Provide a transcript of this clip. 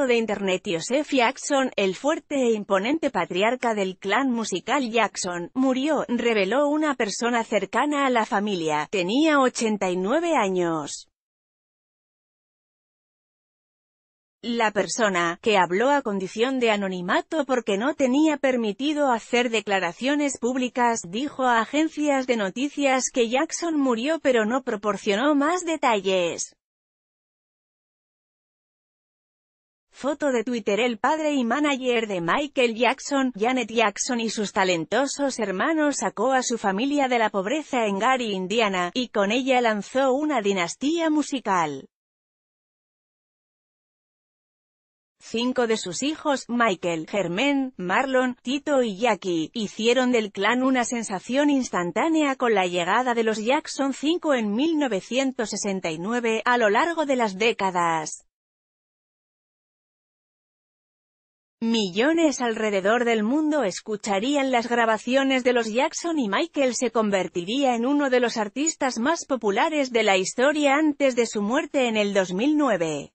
de Internet Joseph Jackson, el fuerte e imponente patriarca del clan musical Jackson, murió, reveló una persona cercana a la familia, tenía 89 años. La persona, que habló a condición de anonimato porque no tenía permitido hacer declaraciones públicas, dijo a agencias de noticias que Jackson murió pero no proporcionó más detalles. Foto de Twitter El padre y manager de Michael Jackson, Janet Jackson y sus talentosos hermanos sacó a su familia de la pobreza en Gary, Indiana, y con ella lanzó una dinastía musical. Cinco de sus hijos, Michael, Germán, Marlon, Tito y Jackie, hicieron del clan una sensación instantánea con la llegada de los Jackson 5 en 1969, a lo largo de las décadas. Millones alrededor del mundo escucharían las grabaciones de los Jackson y Michael se convertiría en uno de los artistas más populares de la historia antes de su muerte en el 2009.